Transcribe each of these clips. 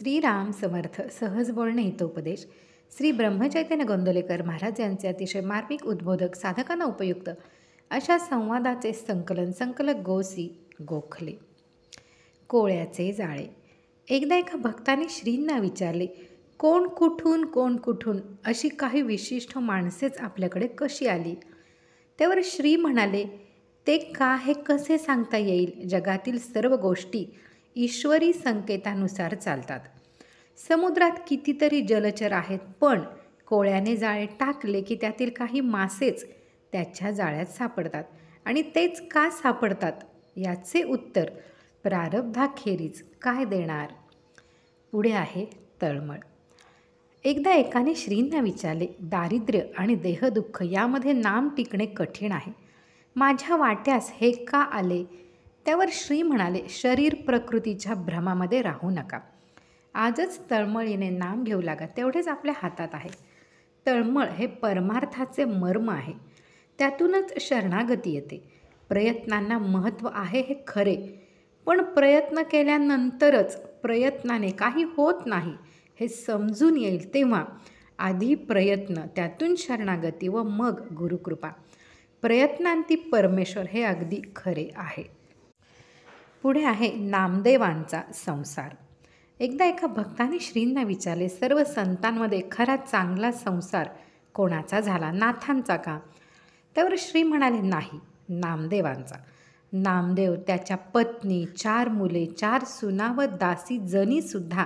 श्रीराम समर्थ सहज बोलणे हितोपदेश श्री ब्रह्मचैतन्य गोंदोलेकर महाराज यांचे अतिशय मार्मिक उद्बोधक साधकांना उपयुक्त अशा संवादाचे संकलन संकलक गोसी गोखले कोळ्याचे जाळे एकदा एका भक्ताने श्रींना विचारले कोण कुठून कोण कुठून अशी काही विशिष्ट माणसेच आपल्याकडे कशी आली त्यावर श्री म्हणाले ते का हे कसे सांगता येईल जगातील सर्व गोष्टी ईश्वरी संकेतानुसार चालतात समुद्रात कितीतरी जलचर आहेत पण कोळ्याने जाळे टाकले की त्यातील काही मासेच त्याच्या जाळ्यात सापडतात आणि तेच का सापडतात याचे उत्तर प्रारब्धाखेरीज काय देणार पुढे आहे तळमळ एकदा एकाने श्रींना विचारले दारिद्र्य आणि देहदुःख यामध्ये नाम टिकणे कठीण आहे माझ्या वाट्यास हे का आले त्यावर श्री म्हणाले शरीर प्रकृतीच्या भ्रमामध्ये राहू नका आजच तळमळीने नाम घेऊ लागा तेवढेच आपल्या हातात आहे तळमळ हे परमार्थाचे मर्म आहे त्यातूनच शरणागती येते प्रयत्नांना महत्त्व आहे हे खरे पण प्रयत्न केल्यानंतरच प्रयत्नाने काही होत नाही हे समजून येईल तेव्हा आधी प्रयत्न त्यातून शरणागती व मग गुरुकृपा प्रयत्नांती परमेश्वर हे अगदी खरे आहे पुढे आहे नामदेवांचा संसार एकदा एका भक्ताने श्रींना विचारले सर्व संतांमध्ये खरा चांगला संसार कोणाचा झाला नाथांचा का त्यावर श्री म्हणाले नाही नामदेवांचा नामदेव त्याच्या पत्नी चार मुले चार सुना व दासी जनीसुद्धा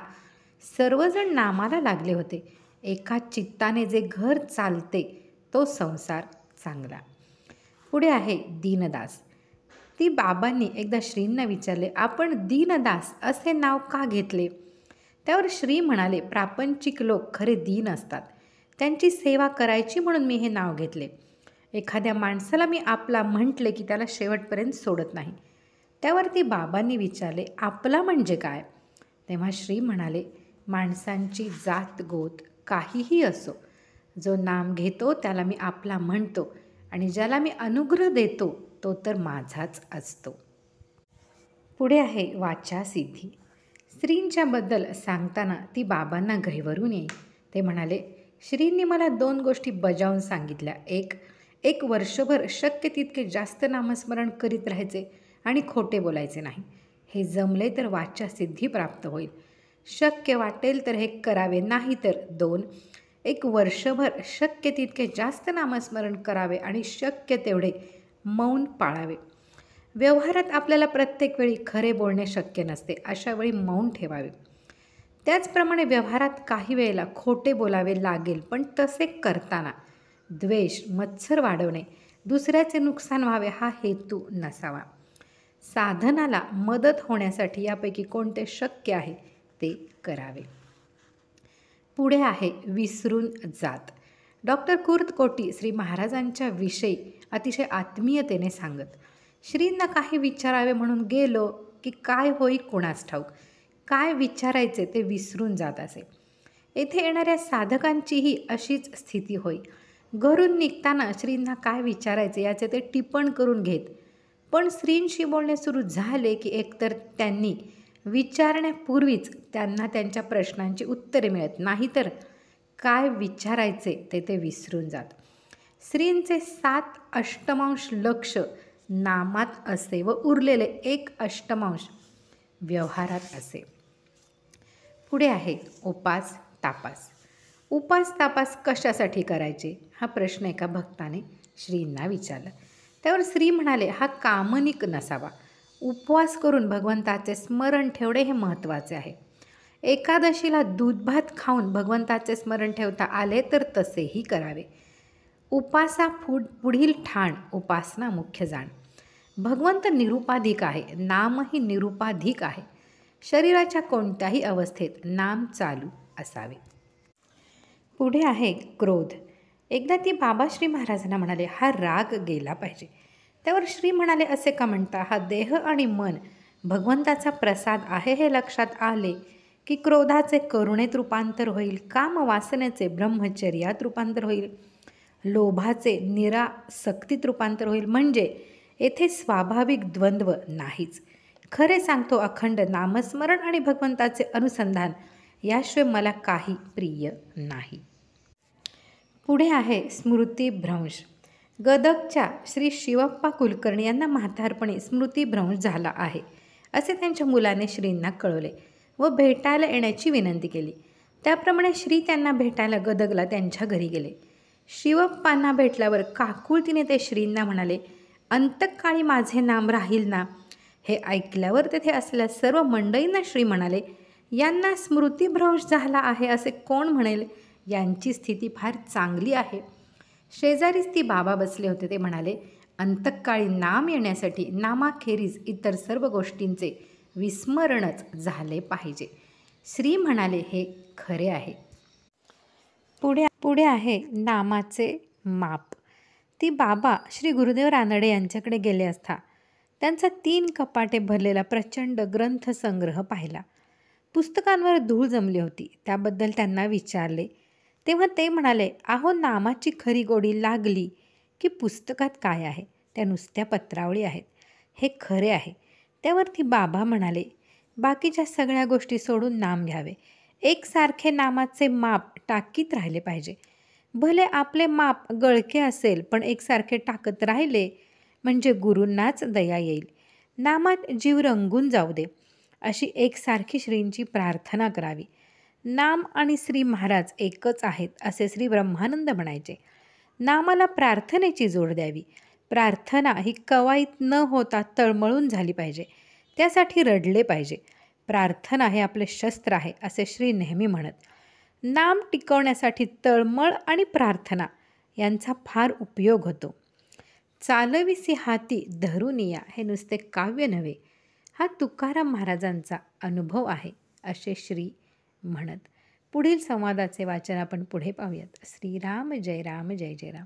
सर्वजण नामाला लागले होते एका चित्ताने जे घर चालते तो संसार चांगला पुढे आहे दीनदास ती बाबांनी एकदा श्रींना विचारले आपण दीनदास असे नाव का घेतले त्यावर श्री म्हणाले प्रापंचिक लोक खरे दीन असतात त्यांची सेवा करायची म्हणून मी हे नाव घेतले एखाद्या माणसाला मी आपला म्हटले की त्याला शेवटपर्यंत सोडत नाही त्यावर ती बाबांनी विचारले आपला म्हणजे काय तेव्हा श्री म्हणाले माणसांची जात गोत काहीही असो जो नाम घेतो त्याला मी आपला म्हणतो आणि ज्याला मी अनुग्रह देतो तो तर माझाच असतो पुढे आहे वाचा सिद्धी स्त्रींच्याबद्दल सांगताना ती बाबांना घैवरून येईल ते म्हणाले श्रींनी मला दोन गोष्टी बजावून सांगितल्या एक एक वर्षभर शक्य तितके जास्त नामस्मरण करीत राहायचे आणि खोटे बोलायचे नाही हे जमले तर वाचा सिद्धी प्राप्त होईल शक्य वाटेल तर हे करावे नाही तर दोन एक वर्षभर शक्य तितके जास्त नामस्मरण करावे आणि शक्य तेवढे मौन पाळावे व्यवहारात आपल्याला प्रत्येक वेळी खरे बोलणे शक्य नसते अशा वेळी मौन ठेवावे त्याचप्रमाणे व्यवहारात काही वेळेला खोटे बोलावे लागेल पण तसे करताना द्वेष मत्सर वाढवणे दुसऱ्याचे नुकसान व्हावे हा हेतू नसावा साधनाला मदत होण्यासाठी यापैकी कोणते शक्य आहे ते करावे पुढे आहे विसरून जात डॉक्टर कुर्तकोटी श्री महाराजांच्या विषयी अतिशय आत्मीयतेने सांगत श्रींना काही विचारावे म्हणून गेलो की काय होई कोणास ठाऊक काय विचारायचे ते विसरून जात असे येथे येणाऱ्या साधकांचीही अशीच स्थिती होई घरून निघताना श्रींना काय विचारायचे याचे ते टिप्पण करून घेत पण श्रींशी बोलणे सुरू झाले की एकतर त्यांनी विचारण्यापूर्वीच त्यांना त्यांच्या प्रश्नांची उत्तरे मिळत नाहीतर काय विचारायचे ते ते विसरून जात स्त्रींचे सात अष्टमांश लक्ष नामात असे व उरलेले एक अष्टमांश व्यवहारात असे पुढे आहे उपास तापास उपास तापास कशासाठी करायचे हा प्रश्न एका भक्ताने श्रींना विचारला त्यावर श्री म्हणाले हा कामनिक नसावा उपवास करून भगवंताचे स्मरण ठेवणे हे महत्त्वाचे आहे एकादशीला दूध भात खाऊन भगवंताचे स्मरण ठेवता आले तर तसेही करावे उपासा फुड पुढील ठाण उपासना मुख्य जाण भगवंत निरुपाधिक आहे नामही निरुपाधिक आहे शरीराच्या कोणत्याही अवस्थेत नाम चालू असावे पुढे आहे क्रोध एकदा ती बाबा श्री महाराजांना म्हणाले हा राग गेला पाहिजे त्यावर श्री म्हणाले असे का म्हणता हा देह आणि मन भगवंताचा प्रसाद आहे हे लक्षात आले की क्रोधाचे करुणेत रूपांतर होईल काम वासनेचे ब्रह्मचर्यात रूपांतर होईल लोभाचे निरासक्तीत रूपांतर होईल म्हणजे येथे स्वाभाविक द्वंद्व नाहीच खरे सांगतो अखंड नामस्मरण आणि भगवंताचे अनुसंधान याशिवाय मला काही प्रिय नाही पुढे आहे भ्रंश गदकच्या श्री शिवप्पा कुलकर्णी यांना म्हातारपणी स्मृतिभ्रंश झाला आहे असे त्यांच्या मुलाने श्रींना कळवले व भेटायला येण्याची विनंती केली त्याप्रमाणे श्री त्यांना भेटायला गदगला त्यांच्या घरी गेले शिवप्पांना भेटल्यावर काकुळतीने ते श्रींना म्हणाले अंतकाळी माझे नाम राहील ना हे ऐकल्यावर तेथे असलेल्या सर्व मंडळींना श्री म्हणाले यांना स्मृतिभ्रंश झाला आहे असे कोण म्हणेल यांची स्थिती फार चांगली आहे शेजारीच ती बाबा बसले होते ते म्हणाले अंतकाळी नाम येण्यासाठी नामाखेरीज इतर सर्व गोष्टींचे विस्मरणच झाले पाहिजे श्री म्हणाले हे खरे आहे पुढे पुढे आहे नामाचे माप ती बाबा श्री गुरुदेव रानडे यांच्याकडे गेले असता त्यांचा तीन कपाटे भरलेला प्रचंड ग्रंथसंग्रह पाहिला पुस्तकांवर धूळ जमली होती त्याबद्दल त्यांना विचारले तेव्हा ते म्हणाले आहो नामाची खरी गोडी लागली की पुस्तकात काय आहे त्या नुसत्या पत्रावळी आहेत हे खरे आहे त्यावरती बाबा म्हणाले बाकीच्या सगळ्या गोष्टी सोडून नाम घ्यावे एकसारखे नामाचे माप टाकीत राहिले पाहिजे भले आपले माप गळके असेल पण एकसारखे टाकत राहिले म्हणजे गुरूंनाच दया येईल नामात जीव रंगून जाऊ दे अशी एकसारखी श्रींची प्रार्थना करावी नाम आणि श्री महाराज एकच आहेत असे श्री ब्रह्मानंद म्हणायचे नामाला प्रार्थनेची जोड द्यावी प्रार्थना ही कवायत न होता तळमळून झाली पाहिजे त्यासाठी रडले पाहिजे प्रार्थना हे आपले शस्त्र आहे असे श्री नेहमी म्हणत नाम टिकवण्यासाठी तळमळ आणि प्रार्थना यांचा फार उपयोग होतो चालविसी हाती धरुनिया हे नुसते काव्य नव्हे हा तुकाराम महाराजांचा अनुभव आहे असे श्री म्हणत पुढील संवादाचे वाचन आपण पुढे पाहूयात श्रीराम जय राम जय जय राम